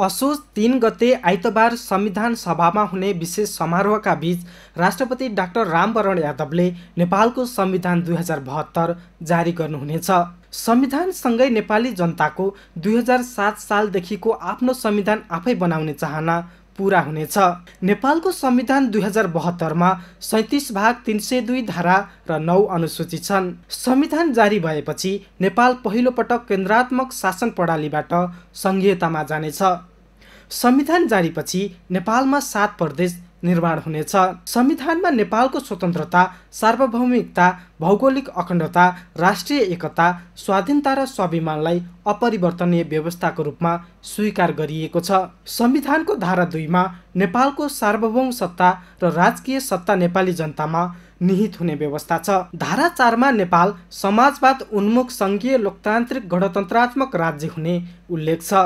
असोज तिन गते आइतबार संविधान सभामा हुने विशेष समारोहका बीच राष्ट्रपति डाक्टर रामवरण यादवले नेपालको संविधान दुई हजार बहत्तर जारी गर्नुहुनेछ संविधानसँगै नेपाली जनताको दुई हजार सात सालदेखिको आफ्नो संविधान आफै बनाउने चाहना पुरा हुनेछ नेपालको संविधान दुई हजार बहत्तरमा सैतिस भाग तिन सय दुई धारा र नौ अनुसूची छन् संविधान जारी भएपछि नेपाल पहिलो पटक केन्द्रात्मक शासन प्रणालीबाट सङ्घीयतामा जानेछ संविधान जारीपछि नेपालमा सात प्रदेश निर्माण हुनेछ संविधानमा नेपालको स्वतन्त्रता सार्वभौमिकता भौगोलिक अखण्डता राष्ट्रिय एकता स्वाधीनता र स्वाभिमानलाई अपरिवर्तनीय व्यवस्थाको रूपमा स्वीकार गरिएको छ संविधानको धारा दुईमा नेपालको सार्वभौम सत्ता र राजकीय सत्ता नेपाली जनतामा निहित हुने व्यवस्था छ धारा चारमा नेपाल समाजवाद उन्मुख सङ्घीय लोकतान्त्रिक गणतन्त्रात्मक राज्य हुने उल्लेख छ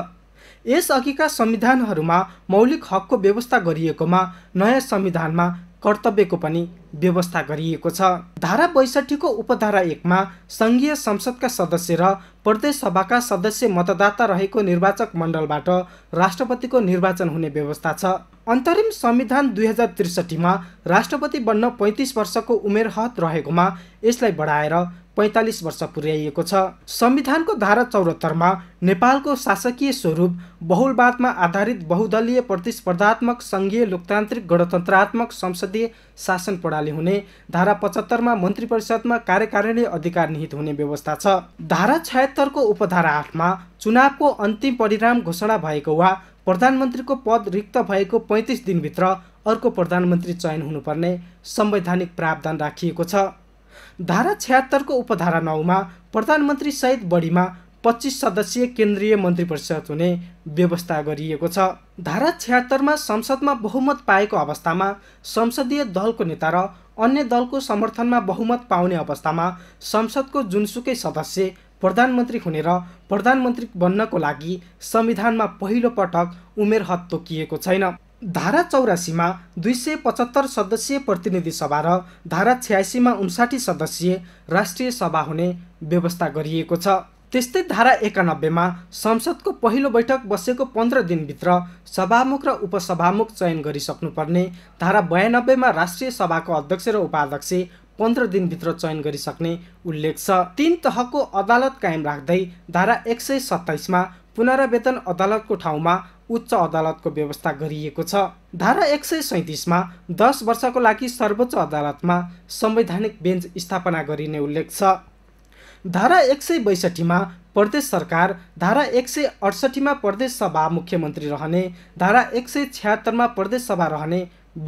यसअघिका संविधानहरूमा मौलिक हकको व्यवस्था गरिएकोमा नयाँ संविधानमा कर्तव्यको पनि व्यवस्था गरिएको छ धारा बैसठीको उपधारा एकमा सङ्घीय संसदका सदस्य र प्रदेश सभाका सदस्य मतदाता रहेको निर्वाचक मण्डलबाट राष्ट्रपतिको निर्वाचन हुने व्यवस्था छ अन्तरिम संविधान दुई हजार त्रिसठीमा राष्ट्रपति बन्न पैँतिस वर्षको उमेर हत रहेकोमा यसलाई बढाएर पैँतालिस वर्ष पुर्याइएको छ संविधानको धारा चौरात्तरमा नेपालको शासकीय स्वरूप बहुलवादमा आधारित बहुदलीय प्रतिस्पर्धात्मक सङ्घीय लोकतान्त्रिक गणतन्त्रात्मक संसदीय शासन प्रणाली प्रणाली हुने धारा पचहत्तरमा मन्त्री परिषदमा कार्यकारिणी अधिकार निहित हुने व्यवस्था छ धारा छयत्तरको उपधारा आठमा चुनावको अन्तिम परिणाम घोषणा भएको वा प्रधानमन्त्रीको पद रिक्त भएको पैँतिस दिनभित्र अर्को प्रधानमन्त्री चयन हुनुपर्ने संवैधानिक प्रावधान राखिएको छ धारा छयत्तरको उपधारा नौमा प्रधानमन्त्री सहित बढीमा पच्चिस सदस्यीय केन्द्रीय मन्त्री परिषद हुने व्यवस्था गरिएको छ धारा छिहत्तरमा संसदमा बहुमत पाएको अवस्थामा संसदीय दलको नेता र अन्य दलको समर्थनमा बहुमत पाउने अवस्थामा संसदको जुनसुकै सदस्य प्रधानमन्त्री हुने र प्रधानमन्त्री बन्नको लागि संविधानमा पहिलो पटक उमेर हद तोकिएको छैन धारा चौरासीमा दुई सय पचहत्तर सदस्यीय प्रतिनिधि सभा र धारा छ्यासीमा उन्साठी सदस्यीय राष्ट्रिय सभा हुने व्यवस्था गरिएको छ त्यस्तै धारा एकानब्बेमा संसदको पहिलो बैठक बसेको पन्ध्र दिनभित्र सभामुख र उपसभामुख चयन गरिसक्नुपर्ने धारा बयानब्बेमा राष्ट्रिय सभाको अध्यक्ष र उपाध्यक्ष पन्ध्र दिनभित्र चयन गरिसक्ने उल्लेख छ तीन तहको अदालत कायम राख्दै धारा एक सय सत्ताइसमा पुनरावेतन अदालतको ठाउँमा उच्च अदालतको व्यवस्था गरिएको छ धारा एक सय सैतिसमा दस वर्षको लागि सर्वोच्च अदालतमा संवैधानिक बेन्च स्थापना गरिने उल्लेख छ धारा एक सय बैसठीमा प्रदेश सरकार धारा एक सय अडसठीमा प्रदेश सभा मुख्यमन्त्री रहने धारा एक सय छ्यात्तरमा प्रदेश सभा रहने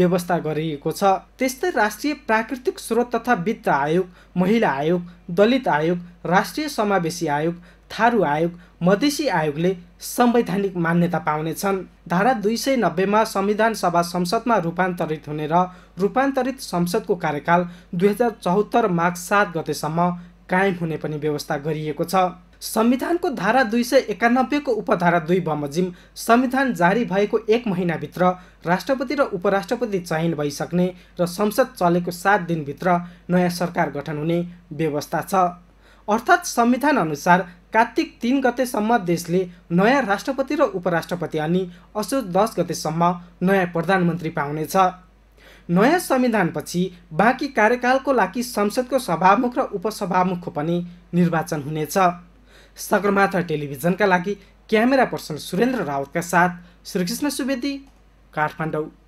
व्यवस्था गरिएको छ त्यस्तै राष्ट्रिय प्राकृतिक स्रोत तथा वित्त आयोग महिला आयोग दलित आयोग राष्ट्रिय समावेशी आयोग थारू आयोग मधेसी आयोगले संवैधानिक मान्यता पाउनेछन् धारा दुई सय नब्बेमा संविधान सभा संसदमा रूपान्तरित हुने र रूपान्तरित संसदको कार्यकाल दुई हजार चौहत्तर माघ सात गतेसम्म कायम हुने पनि व्यवस्था गरिएको छ संविधानको धारा दुई सय एकानब्बेको उपधारा दुई बमोजिम संविधान जारी भएको एक महिनाभित्र राष्ट्रपति र उपराष्ट्रपति चयन भइसक्ने र संसद चलेको सात दिनभित्र नयाँ सरकार गठन हुने व्यवस्था छ अर्थात् संविधान अनुसार कार्तिक तिन गतेसम्म देशले नयाँ राष्ट्रपति र उपराष्ट्रपति अनि असोज दस गतेसम्म नयाँ प्रधानमन्त्री पाउनेछ नयाँ संविधानपछि बाँकी कार्यकालको लागि संसदको सभामुख र उपसभामुखको पनि निर्वाचन हुनेछ सगरमाथा टेलिभिजनका लागि क्यामेरा पर्सन सुरेन्द्र रावतका साथ श्रीकृष्ण सुवेदी काठमाडौँ